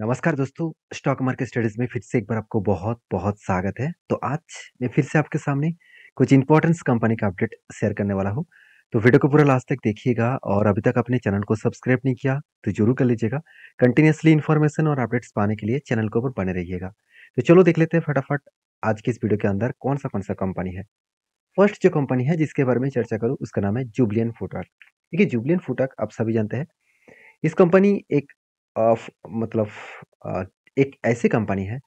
नमस्कार दोस्तों stock market studies में फिर से एक बार आपको बहुत बहुत स्वागत है तो आज मैं फिर से आपके सामने कुछ इंपॉर्टेंस कंपनी का अपडेट शेयर करने वाला हूँ तो वीडियो को पूरा लास्ट तक देखिएगा और अभी तक अपने चैनल को सब्सक्राइब नहीं किया तो जरूर कर लीजिएगा कंटिन्यूसली इन्फॉर्मेशन और अपडेट्स पाने के लिए चैनल के ऊपर बने रहिएगा तो चलो देख लेते हैं फटाफट आज के इस वीडियो के अंदर कौन सा कौन सा कंपनी है फर्स्ट जो कंपनी है जिसके बारे में चर्चा करूँ उसका नाम है जुबलियन फूटवर्क देखिए जुबलियन फूटवर्क आप सभी जानते हैं इस कंपनी एक ऑफ मतलब एक ऐसी कंपनी है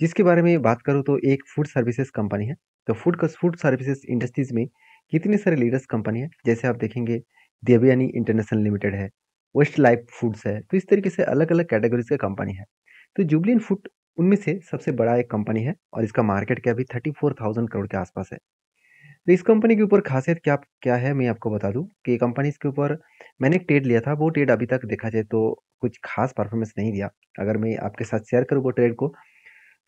जिसके बारे में बात करूँ तो एक फूड सर्विसेज कंपनी है तो फूड फूड सर्विसेज इंडस्ट्रीज़ में कितने सारे लीडर्स कंपनी है जैसे आप देखेंगे देवयानी इंटरनेशनल लिमिटेड है वेस्ट लाइफ फूड्स है तो इस तरीके से अलग अलग कैटेगरीज का कंपनी है तो जुबलिन फूड उनमें से सबसे बड़ा एक कंपनी है और इसका मार्केट कैप भी थर्टी फोर थाउजेंड करोड़ के आसपास है तो इस कंपनी के ऊपर खासियत क्या क्या है मैं आपको बता दूं कि कंपनी इसके ऊपर मैंने एक ट्रेड लिया था वो ट्रेड अभी तक देखा जाए तो कुछ खास परफॉर्मेंस नहीं दिया अगर मैं आपके साथ शेयर करूँ वो ट्रेड को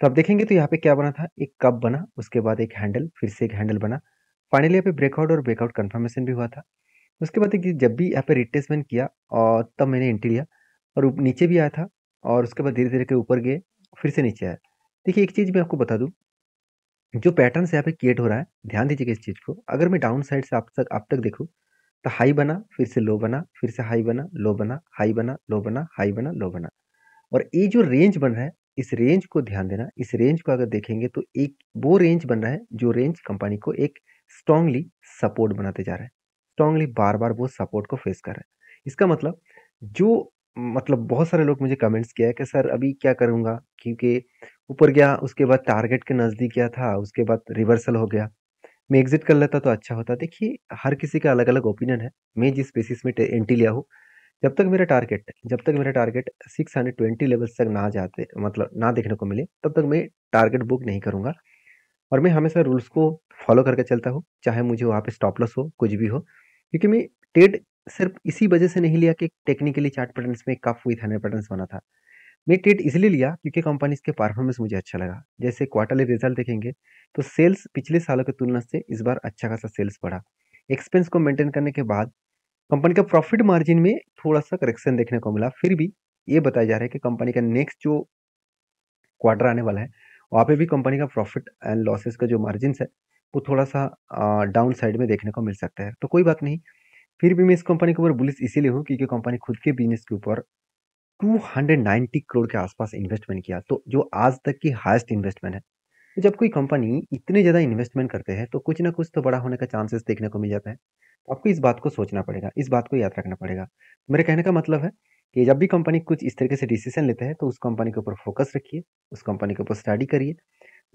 तो आप देखेंगे तो यहाँ पे क्या बना था एक कप बना उसके बाद एक हैंडल फिर से एक हैंडल बना फाइनली यहाँ पे ब्रेकआउट और ब्रेकआउट कन्फर्मेशन भी हुआ था उसके बाद जब भी यहाँ पे रिटेसमेंट किया और तब मैंने एंट्री लिया और नीचे भी आया था और उसके बाद धीरे धीरे के ऊपर गए फिर से नीचे आया देखिए एक चीज़ मैं आपको बता दूँ जो पैटर्न से यहाँ पे क्रिएट हो रहा है ध्यान दीजिएगा इस चीज़ को अगर मैं डाउन साइड से आप तक आप तक देखूँ तो हाई बना फिर से लो बना फिर से हाई बना लो बना हाई बना लो बना हाई बना लो बना और ये जो रेंज बन रहा है इस रेंज को ध्यान देना इस रेंज को अगर देखेंगे तो एक वो रेंज बन रहा है जो रेंज कंपनी को एक स्ट्रांगली सपोर्ट बनाते जा रहा है स्ट्रांगली बार बार वो सपोर्ट को फेस कर रहा है इसका मतलब जो मतलब बहुत सारे लोग मुझे कमेंट्स किया है कि सर अभी क्या करूँगा क्योंकि ऊपर गया उसके बाद टारगेट के नज़दीक गया था उसके बाद रिवर्सल हो गया मैं एग्जिट कर लेता तो अच्छा होता देखिए हर किसी का अलग अलग ओपिनियन है मैं जिस बेसिस में एंट्री लिया हूँ जब तक मेरा टारगेट जब तक मेरा टारगेट 620 लेवल्स तक ना जाते मतलब ना देखने को मिले तब तक मैं टारगेट बुक नहीं करूँगा और मैं हमेशा रूल्स को फॉलो करके चलता हूँ चाहे मुझे वहाँ पे स्टॉप लॉस हो कुछ भी हो क्योंकि मैं टेड सिर्फ इसी वजह से नहीं लिया कि टेक्निकली चार्ट पैटर्न में कफ विथ हंड्रेड पैटर्न बना था મેટ ઇટ ઇઝીલી લિયા ક્યોકી કંપનીસ કે પરફોર્મન્સ મુજે અચ્છા લગા જૈસે ક્વાર્ટરલી રિઝલ્ટ દેખેંગે તો સેલ્સ પિછલે સાલ કે તુલના સે ઇસ બાર અચ્છા કસા સેલ્સ પઢા એક્સપેન્સ કો મેન્ટેન કરને કે બાદ કંપની કે પ્રોફિટ માર્જિન મે થોડા સા કરેક્શન દેખને કો મિલા ફિર ભી યે બતાઈ જા રહે હે કે કંપની કા નેક્સ્ટ જો ક્વાર્ટર આને والا હે વહા પે ભી કંપની કા પ્રોફિટ એન્ડ લોસિસ કા જો માર્જિન્સ હે વો થોડા સા ડાઉન સાઇડ મે દેખને કો મિલ સકતા હે તો કોઈ બાત નહીં ફિર ભી મે ઇસ કંપની કે ઉપર બુલિશ ઇઝીલી હું ક્યોકી કંપની ખુદ કે બિઝનેસ કે ઉપર 290 करोड़ के आसपास इन्वेस्टमेंट किया तो जो आज तक की हाईएस्ट इन्वेस्टमेंट है जब कोई कंपनी इतने ज़्यादा इन्वेस्टमेंट करते हैं तो कुछ ना कुछ तो बड़ा होने का चांसेस देखने को मिल जाता है तो आपको इस बात को सोचना पड़ेगा इस बात को याद रखना पड़ेगा मेरे कहने का मतलब है कि जब भी कंपनी कुछ इस तरीके से डिसीजन लेते हैं तो उस कंपनी के ऊपर फोकस रखिए उस कंपनी के ऊपर स्टडी करिए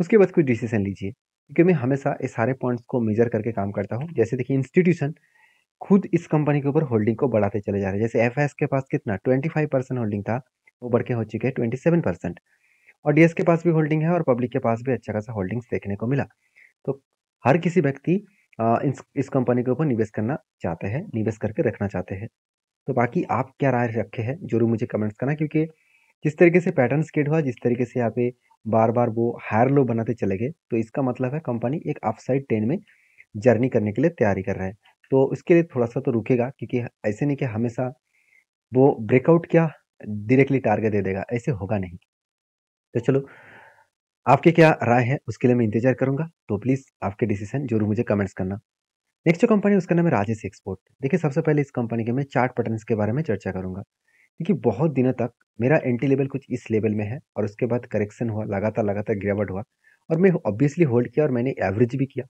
उसके बाद कुछ डिसीजन लीजिए क्योंकि मैं हमेशा इस सारे पॉइंट्स को मेजर करके काम करता हूँ जैसे देखिए इंस्टीट्यूशन खुद इस कंपनी के ऊपर होल्डिंग को बढ़ाते चले जा रहे हैं जैसे एफ के पास कितना ट्वेंटी फाइव परसेंट होल्डिंग था वो बढ़ के हो चुके हैं ट्वेंटी सेवन परसेंट और डी के पास भी होल्डिंग है और पब्लिक के पास भी अच्छा खासा होल्डिंग्स देखने को मिला तो हर किसी व्यक्ति इस इस कंपनी के ऊपर निवेश करना चाहते हैं निवेश करके रखना चाहते हैं तो बाकी आप क्या राय रखे हैं जरूर मुझे कमेंट्स करना क्योंकि जिस तरीके से पैटर्न स्केट हुआ जिस तरीके से यहाँ पे बार बार वो हायर लो बनाते चले गए तो इसका मतलब है कंपनी एक अपसाइड टेन में जर्नी करने के लिए तैयारी कर रहा है तो इसके लिए थोड़ा सा तो रुकेगा क्योंकि ऐसे नहीं कि हमेशा वो ब्रेकआउट क्या डायरेक्टली टारगेट दे देगा ऐसे होगा नहीं तो चलो आपके क्या राय है उसके लिए मैं इंतजार करूंगा तो प्लीज़ आपके डिसीजन जरूर मुझे कमेंट्स करना नेक्स्ट जो कंपनी उसका नाम है राजेश एक्सपोर्ट देखिए सबसे पहले इस कंपनी के मैं चार्ट पैटर्न्स के बारे में चर्चा करूंगा क्योंकि बहुत दिनों तक मेरा एंटी लेवल कुछ इस लेवल में है और उसके बाद करेक्शन हुआ लगातार लगातार गिरावट हुआ और मैं ऑब्वियसली होल्ड किया और मैंने एवरेज भी किया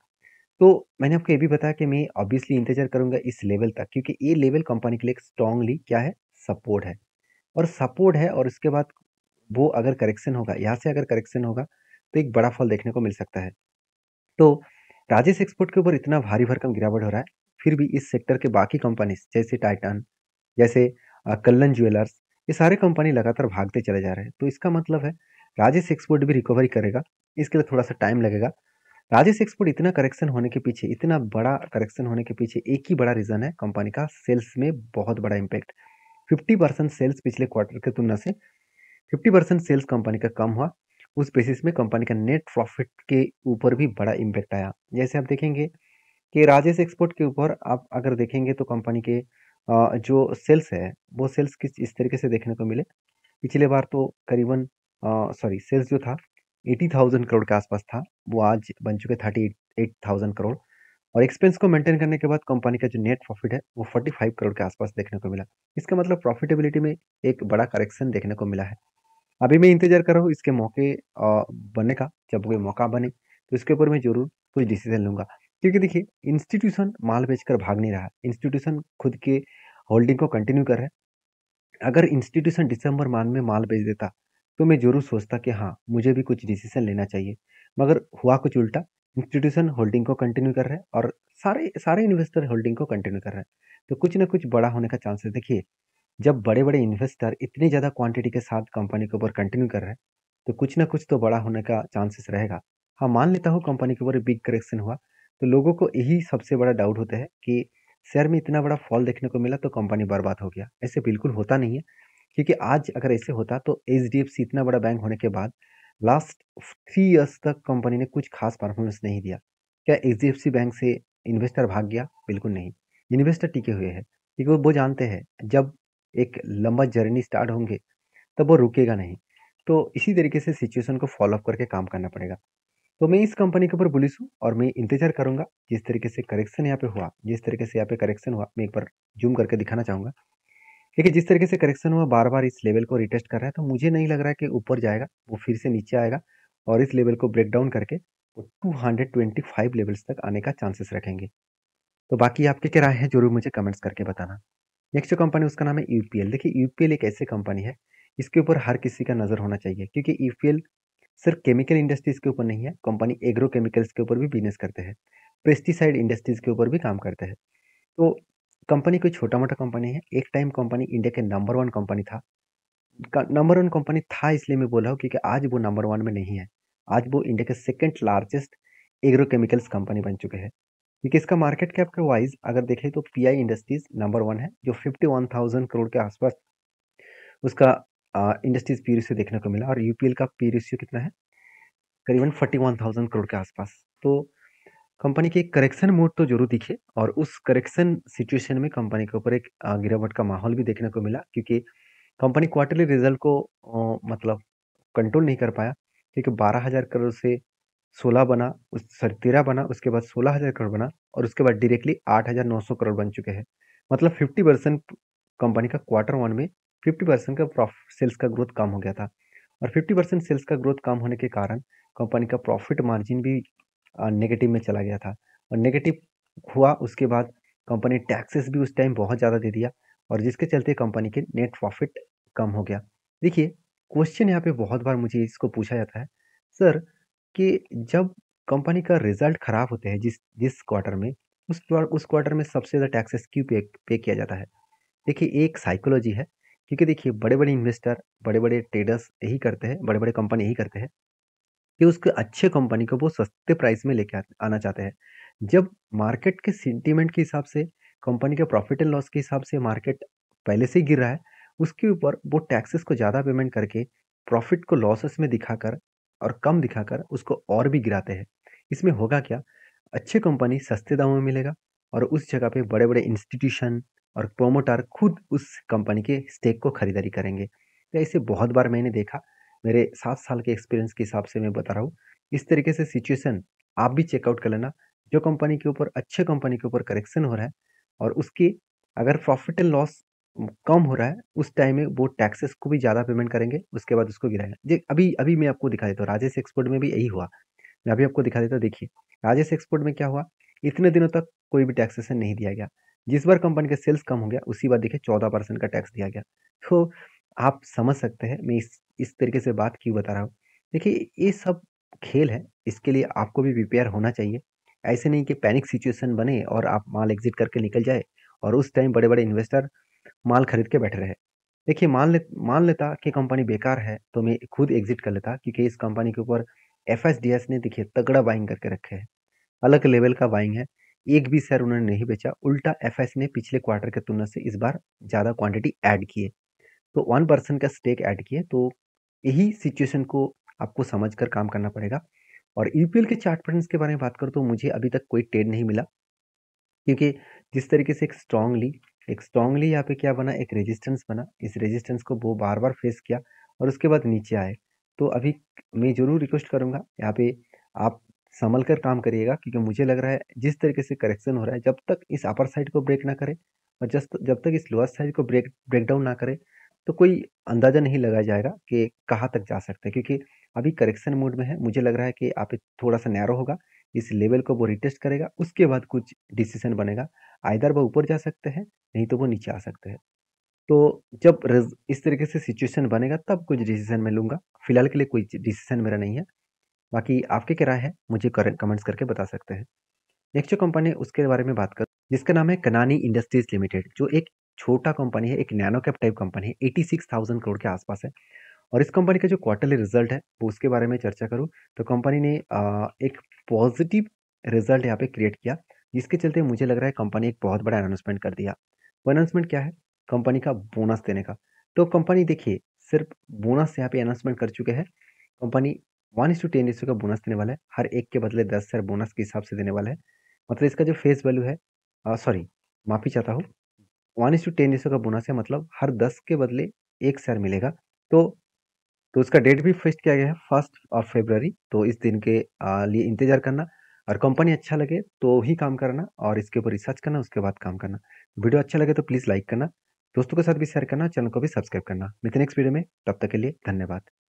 तो मैंने आपको ये भी बताया कि मैं ऑब्वियसली इंतज़ार करूंगा इस लेवल तक क्योंकि ये लेवल कंपनी के लिए एक स्ट्रांगली क्या है सपोर्ट है और सपोर्ट है और इसके बाद वो अगर करेक्शन होगा यहाँ से अगर करेक्शन होगा तो एक बड़ा फल देखने को मिल सकता है तो राजेश एक्सपोर्ट के ऊपर इतना भारी भरकम गिरावट हो रहा है फिर भी इस सेक्टर के बाकी कंपनीज जैसे टाइटन जैसे कल्लन ज्वेलर्स ये सारे कंपनी लगातार भागते चले जा रहे हैं तो इसका मतलब है राजेश एक्सपोर्ट भी रिकवरी करेगा इसके लिए थोड़ा सा टाइम लगेगा राजेश एक्सपोर्ट इतना करेक्शन होने के पीछे इतना बड़ा करेक्शन होने के पीछे एक ही बड़ा रीज़न है कंपनी का सेल्स में बहुत बड़ा इम्पैक्ट 50 परसेंट सेल्स पिछले क्वार्टर की तुलना से 50 परसेंट सेल्स कंपनी का कम हुआ उस बेसिस में कंपनी का नेट प्रॉफिट के ऊपर भी बड़ा इम्पैक्ट आया जैसे आप देखेंगे कि राजेश एक्सपोर्ट के ऊपर आप अगर देखेंगे तो कंपनी के जो सेल्स है वो सेल्स किस इस तरीके से देखने को मिले पिछले बार तो करीबन सॉरी सेल्स जो था एटी थाउजेंड करोड़ के आसपास था वो आज बन चुके थर्टी एट थाउजेंड करोड़ और एक्सपेंस को मेंटेन करने के बाद कंपनी का जो नेट प्रॉफिट है वो फोर्टी फाइव करोड़ के आसपास देखने को मिला इसका मतलब प्रॉफिटेबिलिटी में एक बड़ा करेक्शन देखने को मिला है अभी मैं इंतजार कर रहा हूँ इसके मौके बनने का जब कोई मौका बने तो इसके ऊपर मैं जरूर कुछ डिसीजन लूँगा क्योंकि देखिए इंस्टीट्यूशन माल बेचकर भाग नहीं रहा इंस्टीट्यूशन खुद के होल्डिंग को कंटिन्यू कर रहा है अगर इंस्टीट्यूशन दिसंबर माह में माल बेच देता तो मैं ज़रूर सोचता कि हाँ मुझे भी कुछ डिसीजन लेना चाहिए मगर हुआ कुछ उल्टा इंस्टीट्यूशन होल्डिंग को कंटिन्यू कर रहे हैं और सारे सारे इन्वेस्टर होल्डिंग को कंटिन्यू कर रहे हैं तो कुछ ना कुछ बड़ा होने का चांसेस देखिए जब बड़े बड़े इन्वेस्टर इतनी ज़्यादा क्वांटिटी के साथ कंपनी के ऊपर कंटिन्यू कर रहे हैं तो कुछ ना कुछ तो बड़ा होने का चांसेस रहेगा हाँ मान लेता हूँ कंपनी के ऊपर बिग करेक्शन हुआ तो लोगों को यही सबसे बड़ा डाउट होता है कि शेयर में इतना बड़ा फॉल देखने को मिला तो कंपनी बर्बाद हो गया ऐसे बिल्कुल होता नहीं है क्योंकि आज अगर ऐसे होता तो एच डी एफ सी इतना बड़ा बैंक होने के बाद लास्ट थ्री ईयर्स तक कंपनी ने कुछ खास परफॉर्मेंस नहीं दिया क्या H D F C bank से इन्वेस्टर भाग गया बिल्कुल नहीं इन्वेस्टर टिके हुए हैं क्योंकि वो जानते हैं जब एक लंबा जर्नी स्टार्ट होंगे तब वो रुकेगा नहीं तो इसी तरीके से सिचुएशन को फॉलोअप करके काम करना पड़ेगा तो मैं इस कंपनी के ऊपर बुलिस हूँ और मैं इंतजार करूँगा जिस तरीके से करेक्शन यहाँ पे हुआ जिस तरीके से यहाँ पे करेक्शन हुआ मैं एक बार जूम करके दिखाना चाहूँगा देखिए जिस तरीके से करेक्शन हुआ बार बार इस लेवल को रिटेस्ट कर रहा है तो मुझे नहीं लग रहा है कि ऊपर जाएगा वो फिर से नीचे आएगा और इस लेवल को ब्रेक डाउन करके वो फाइव लेवल्स तक आने का चांसेस रखेंगे तो बाकी आपके क्या राय है जरूर मुझे कमेंट्स करके बताना नेक्स्ट जो कंपनी उसका नाम है यूपीएल देखिए यूपीएल एक ऐसी कंपनी है इसके ऊपर हर किसी का नज़र होना चाहिए क्योंकि यूपीएल सिर्फ केमिकल इंडस्ट्रीज़ के ऊपर नहीं है कंपनी एग्रो केमिकल्स के ऊपर भी बिजनेस करते हैं पेस्टिसाइड इंडस्ट्रीज़ के ऊपर भी काम करते हैं तो कंपनी कोई छोटा मोटा कंपनी है एक टाइम कंपनी इंडिया के नंबर वन कंपनी था नंबर वन कंपनी था इसलिए मैं बोल रहा हूँ क्योंकि आज वो नंबर वन में नहीं है आज वो इंडिया के सेकेंड लार्जेस्ट एग्रोकेमिकल्स कंपनी बन चुके हैं क्योंकि इसका मार्केट कैप के वाइज अगर देखें तो पीआई इंडस्ट्रीज नंबर वन है जो फिफ्टी वन थाउजेंड करोड़ के आसपास उसका इंडस्ट्रीज पी रेशियो देखने को मिला और यूपीएल का पी रेशियो कितना है करीबन फोर्टी वन थाउजेंड करोड़ के आसपास तो कंपनी के एक करेक्शन मोड तो ज़रूर दिखे और उस करेक्शन सिचुएशन में कंपनी के ऊपर एक गिरावट का माहौल भी देखने को मिला क्योंकि कंपनी क्वार्टरली रिजल्ट को मतलब कंट्रोल नहीं कर पाया क्योंकि 12,000 करोड़ से 16 बना उस सॉरी तेरह बना उसके बाद 16,000 करोड़ बना और उसके बाद डायरेक्टली 8,900 करोड़ बन चुके हैं मतलब 50 परसेंट कंपनी का क्वार्टर वन में 50 परसेंट का प्रॉफ सेल्स का ग्रोथ कम हो गया था और 50 परसेंट सेल्स का ग्रोथ कम होने के कारण कंपनी का प्रॉफिट मार्जिन भी नेगेटिव में चला गया था और नेगेटिव हुआ उसके बाद कंपनी टैक्सेस भी उस टाइम बहुत ज़्यादा दे दिया और जिसके चलते कंपनी के नेट प्रॉफिट कम हो गया देखिए क्वेश्चन यहाँ पे बहुत बार मुझे इसको पूछा जाता है सर कि जब कंपनी का रिजल्ट ख़राब होते हैं जिस जिस क्वार्टर में उस उस क्वार्टर में सबसे ज़्यादा टैक्सेस क्यों पे पे किया जाता है देखिए एक साइकोलॉजी है क्योंकि देखिए बड़े बड़े इन्वेस्टर बड़े बड़े ट्रेडर्स यही करते हैं बड़े बड़े कंपनी यही करते हैं कि उसके अच्छे कंपनी को वो सस्ते प्राइस में लेके आना चाहते हैं जब मार्केट के सेंटीमेंट के हिसाब से कंपनी के प्रॉफिट एंड लॉस के हिसाब से मार्केट पहले से ही गिर रहा है उसके ऊपर वो टैक्सेस को ज़्यादा पेमेंट करके प्रॉफिट को लॉसेस में दिखाकर और कम दिखाकर उसको और भी गिराते हैं इसमें होगा क्या अच्छे कंपनी सस्ते दामों में मिलेगा और उस जगह पे बड़े बड़े इंस्टीट्यूशन और प्रोमोटर खुद उस कंपनी के स्टेक को खरीदारी करेंगे तो ऐसे बहुत बार मैंने देखा मेरे सात साल के एक्सपीरियंस के हिसाब से मैं बता रहा हूँ इस तरीके से सिचुएशन आप भी चेकआउट कर लेना जो कंपनी के ऊपर अच्छे कंपनी के ऊपर करेक्शन हो रहा है और उसकी अगर प्रॉफिट एंड लॉस कम हो रहा है उस टाइम में वो टैक्सेस को भी ज़्यादा पेमेंट करेंगे उसके बाद उसको गिराएंगे जी अभी अभी मैं आपको दिखा देता हूँ राजेश एक्सपोर्ट में भी यही हुआ मैं अभी आपको दिखा देता हूँ देखिए राजेश एक्सपोर्ट में क्या हुआ इतने दिनों तक कोई भी टैक्सेसन नहीं दिया गया जिस बार कंपनी का सेल्स कम हो गया उसी बार देखिए चौदह परसेंट का टैक्स दिया गया तो आप समझ सकते हैं मैं इस इस तरीके से बात क्यों बता रहा हूँ देखिए ये सब खेल है इसके लिए आपको भी प्रिपेयर होना चाहिए ऐसे नहीं कि पैनिक सिचुएशन बने और आप माल एग्जिट करके निकल जाए और उस टाइम बड़े बड़े इन्वेस्टर माल खरीद के बैठे रहे देखिए मान ले मान लेता कि कंपनी बेकार है तो मैं खुद एग्जिट कर लेता क्योंकि इस कंपनी के ऊपर एफ ने देखिए तगड़ा बाइंग करके रखे है अलग लेवल का बाइंग है एक भी शेयर उन्होंने नहीं बेचा उल्टा एफ ने पिछले क्वार्टर के तुलना से इस बार ज़्यादा क्वांटिटी ऐड किए तो वन परसेंट का स्टेक ऐड किए तो यही सिचुएशन को आपको समझ कर काम करना पड़ेगा और यूपीएल e के चार्ट पैटर्न के बारे में बात करूँ तो मुझे अभी तक कोई ट्रेड नहीं मिला क्योंकि जिस तरीके से एक स्ट्रांगली एक स्ट्रांगली यहाँ पे क्या बना एक रेजिस्टेंस बना इस रेजिस्टेंस को वो बार बार फेस किया और उसके बाद नीचे आए तो अभी मैं ज़रूर रिक्वेस्ट करूँगा यहाँ पे आप संभल कर काम करिएगा क्योंकि मुझे लग रहा है जिस तरीके से करेक्शन हो रहा है जब तक इस अपर साइड को ब्रेक ना करे और जस्ट जब तक इस लोअर साइड को ब्रेक ब्रेक डाउन ना करे तो कोई अंदाज़ा नहीं लगाया जाएगा कि कहाँ तक जा सकते हैं क्योंकि अभी करेक्शन मोड में है मुझे लग रहा है कि आप थोड़ा सा नैरो होगा इस लेवल को वो रिटेस्ट करेगा उसके बाद कुछ डिसीजन बनेगा आइधर वो ऊपर जा सकते हैं नहीं तो वो नीचे आ सकते हैं तो जब इस तरीके से सिचुएशन बनेगा तब कुछ डिसीजन मैं लूँगा फिलहाल के लिए कोई डिसीजन मेरा नहीं है बाकी आपके क्या राय है मुझे कमेंट्स करके बता सकते हैं नेक्स्ट जो कंपनी उसके बारे में बात कर जिसका नाम है कनानी इंडस्ट्रीज लिमिटेड जो एक छोटा कंपनी है एक नैनो कैप टाइप कंपनी है एटी सिक्स थाउजेंड करोड़ के आसपास है और इस कंपनी का जो क्वार्टरली रिजल्ट है वो उसके बारे में चर्चा करूँ तो कंपनी ने एक पॉजिटिव रिजल्ट यहाँ पे क्रिएट किया जिसके चलते मुझे लग रहा है कंपनी एक बहुत बड़ा अनाउंसमेंट कर दिया वो अनाउंसमेंट क्या है कंपनी का बोनस देने का तो कंपनी देखिए सिर्फ बोनस यहाँ पे अनाउंसमेंट कर चुके हैं company one is to ten ratio का बोनस देने वाला है हर एक के बदले दस हज़ार बोनस के हिसाब से देने वाला है मतलब इसका जो फेस वैल्यू है सॉरी माफ़ी चाहता हूँ one is to ten ratio का बोनस है मतलब हर दस के बदले एक शेयर मिलेगा तो तो उसका डेट भी फिक्स किया गया है फर्स्ट ऑफ फेब्रवरी तो इस दिन के लिए इंतजार करना और कंपनी अच्छा लगे तो ही काम करना और इसके ऊपर रिसर्च करना उसके बाद काम करना वीडियो अच्छा लगे तो प्लीज़ लाइक करना दोस्तों के साथ भी शेयर करना चैनल को भी सब्सक्राइब करना मित्र नेक्स्ट वीडियो में तब तक के लिए धन्यवाद